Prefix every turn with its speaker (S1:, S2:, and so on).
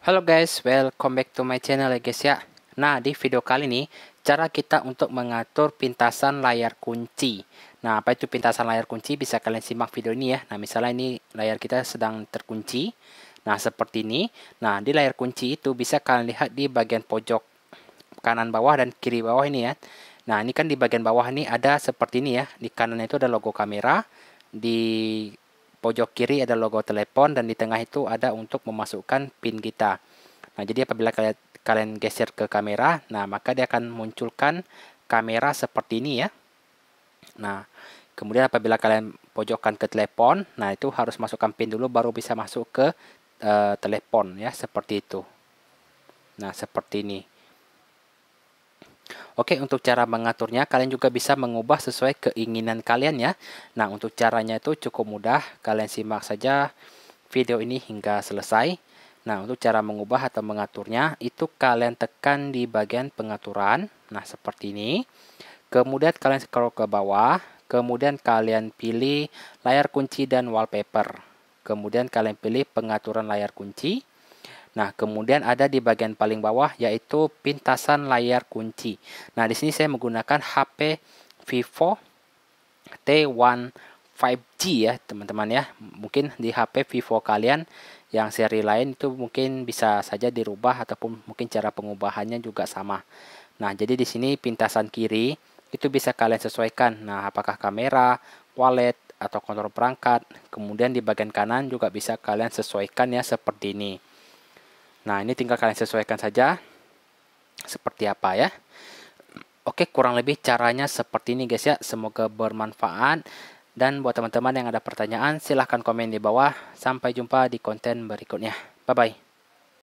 S1: Halo guys, welcome back to my channel ya guys ya. Nah, di video kali ini cara kita untuk mengatur pintasan layar kunci. Nah, apa itu pintasan layar kunci? Bisa kalian simak video ini ya. Nah, misalnya ini layar kita sedang terkunci. Nah, seperti ini. Nah, di layar kunci itu bisa kalian lihat di bagian pojok kanan bawah dan kiri bawah ini ya. Nah, ini kan di bagian bawah ini ada seperti ini ya. Di kanan itu ada logo kamera, di pojok kiri ada logo telepon dan di tengah itu ada untuk memasukkan pin kita. Nah, jadi apabila kalian kalian geser ke kamera, nah maka dia akan munculkan kamera seperti ini ya. Nah, kemudian apabila kalian pojokkan ke telepon, nah itu harus masukkan pin dulu baru bisa masuk ke uh, telepon ya, seperti itu. Nah, seperti ini. Oke, untuk cara mengaturnya kalian juga bisa mengubah sesuai keinginan kalian ya. Nah, untuk caranya itu cukup mudah. Kalian simak saja video ini hingga selesai. Nah, untuk cara mengubah atau mengaturnya itu kalian tekan di bagian pengaturan. Nah, seperti ini. Kemudian kalian scroll ke bawah, kemudian kalian pilih layar kunci dan wallpaper. Kemudian kalian pilih pengaturan layar kunci. Nah, kemudian ada di bagian paling bawah yaitu pintasan layar kunci. Nah, di sini saya menggunakan HP Vivo T1 5G ya, teman-teman ya. Mungkin di HP Vivo kalian yang seri lain itu mungkin bisa saja dirubah ataupun mungkin cara pengubahannya juga sama. Nah, jadi di sini pintasan kiri itu bisa kalian sesuaikan. Nah, apakah kamera, wallet, atau kontrol perangkat. Kemudian di bagian kanan juga bisa kalian sesuaikan ya seperti ini. Nah, ini tinggal kalian sesuaikan saja seperti apa ya. Oke, kurang lebih caranya seperti ini guys ya. Semoga bermanfaat. Dan buat teman-teman yang ada pertanyaan, silahkan komen di bawah. Sampai jumpa di konten berikutnya. Bye-bye.